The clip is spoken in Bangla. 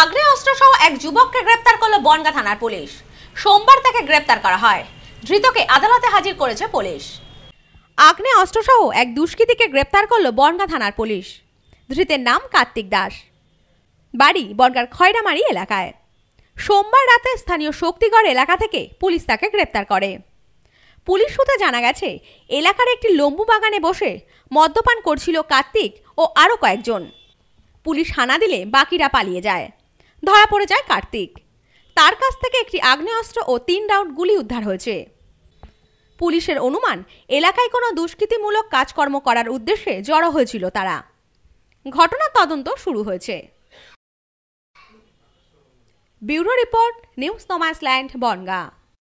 আগ্নেয় অস্ত্রসহ এক যুবককে গ্রেপ্তার করল বনগা থানার পুলিশ সোমবার তাকে গ্রেপ্তার করা হয় ধৃতকে আদালতে হাজির করেছে পুলিশ আগ্নেয় অস্ত্রসহ এক দুষ্কৃতীকে গ্রেপ্তার করল বনগা থানার পুলিশ ধৃতের নাম কার্তিক দাস বাড়ি বনগার খয়রামারি এলাকায় সোমবার রাতে স্থানীয় শক্তিগড় এলাকা থেকে পুলিশ তাকে গ্রেপ্তার করে পুলিশ সূত্রে জানা গেছে এলাকার একটি লম্বু বাগানে বসে মদ্যপান করছিল কার্তিক ও আরও কয়েকজন পুলিশ হানা দিলে বাকিরা পালিয়ে যায় ধরা পড়ে যায় কার্তিক তার কাছ থেকে একটি আগ্নেয়াস্ত্র ও তিন রাউন্ড গুলি উদ্ধার হয়েছে পুলিশের অনুমান এলাকায় কোনো দুষ্কৃতিমূলক কাজকর্ম করার উদ্দেশ্যে জড়ো হয়েছিল তারা ঘটনার তদন্ত শুরু হয়েছে ব্যুরো রিপোর্ট নিউজ নোমাস ল্যান্ড বনগা